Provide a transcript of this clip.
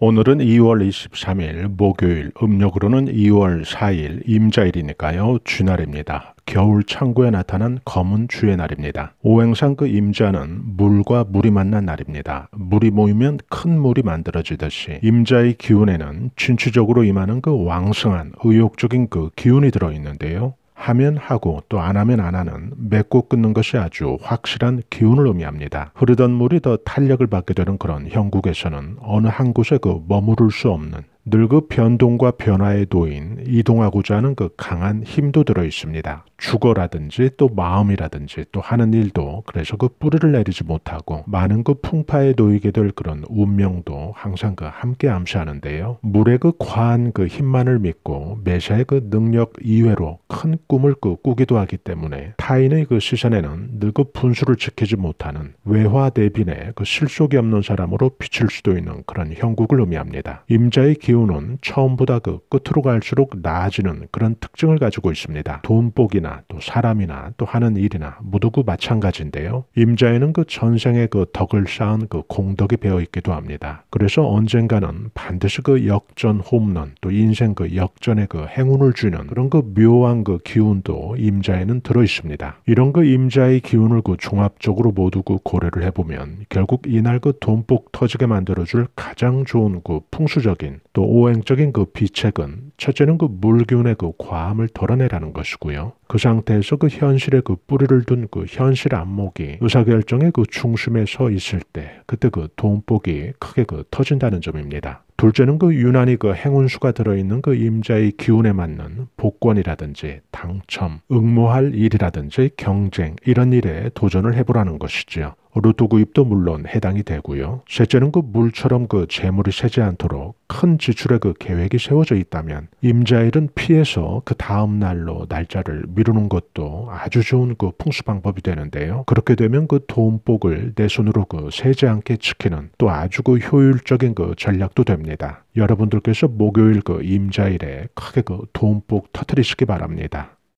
오늘은 2월 23일 목요일, 음력으로는 2월 4일 임자일이니까요. 주날입니다. 겨울 창고에 나타난 검은 주의 날입니다. 오행상 그 임자는 물과 물이 만난 날입니다. 물이 모이면 큰 물이 만들어지듯이 임자의 기운에는 진취적으로 임하는 그 왕성한 의욕적인 그 기운이 들어있는데요. 하면 하고 또 안 하면 안 하는 맺고 끊는 것이 아주 확실한 기운을 의미합니다. 흐르던 물이 더 탄력을 받게 되는 그런 형국에서는 어느 한 곳에 그 머무를 수 없는 늘 그 변동과 변화의도인 이동하고자 하는 그 강한 힘도 들어 있습니다. 주거라든지 또 마음이라든지 또 하는 일도 그래서 그 뿌리를 내리지 못하고 많은 그 풍파에 놓이게 될 그런 운명도 항상 그 함께 암시하는데요. 물의 그 과한 그 힘만을 믿고 매시의그 능력 이외로 큰 꿈을 그 꾸기도 하기 때문에 타인의 그 시선에는 늘 그 분수를 지키지 못하는 외화 대빈의 그 실속이 없는 사람으로 비칠 수도 있는 그런 형국을 의미합니다. 임자의 기운은 처음보다 그 끝으로 갈수록 나아지는 그런 특징을 가지고 있습니다. 돈복이나 또 사람이나 또 하는 일이나 모두 그 마찬가지인데 있는데요. 임자에는 그 전생에 그 덕을 쌓은 그 공덕이 배어 있기도 합니다. 그래서 언젠가는 반드시 그 역전 홈런 또 인생 그 역전의 그 행운을 주는 그런 그 묘한 그 기운도 임자에는 들어 있습니다. 이런 그 임자의 기운을 그 종합적으로 모두 그 고려를 해보면 결국 이날 그 돈복 터지게 만들어줄 가장 좋은 그 풍수적인 또 오행적인 그 비책은 첫째는 그 물기운의 그 과함을 덜어내라는 것이고요. 그 상태에서 그 현실에 그 뿌리를 둔 그 현실 안목이 의사결정의 그 중심에 서 있을 때 그때 그 돈복이 크게 그 터진다는 점입니다. 둘째는 그 유난히 그 행운수가 들어있는 그 임자의 기운에 맞는 복권이라든지 당첨, 응모할 일이라든지 경쟁 이런 일에 도전을 해보라는 것이지요. 루도구입도 물론 해당이 되고요. 셋째는 그 물처럼 그 재물이 새지 않도록 큰 지출의 그 계획이 세워져 있다면 임자일은 피해서 그 다음 날로 날짜를 미루는 것도 아주 좋은 그 풍수 방법이 되는데요. 그렇게 되면 그 돈복을 내 손으로 그 세지 않게 지키는 또 아주 그 효율적인 그 전략도 됩니다. 여러분들께서 목요일 그 임자일에 크게 그 돈복 터트리시기 바랍니다.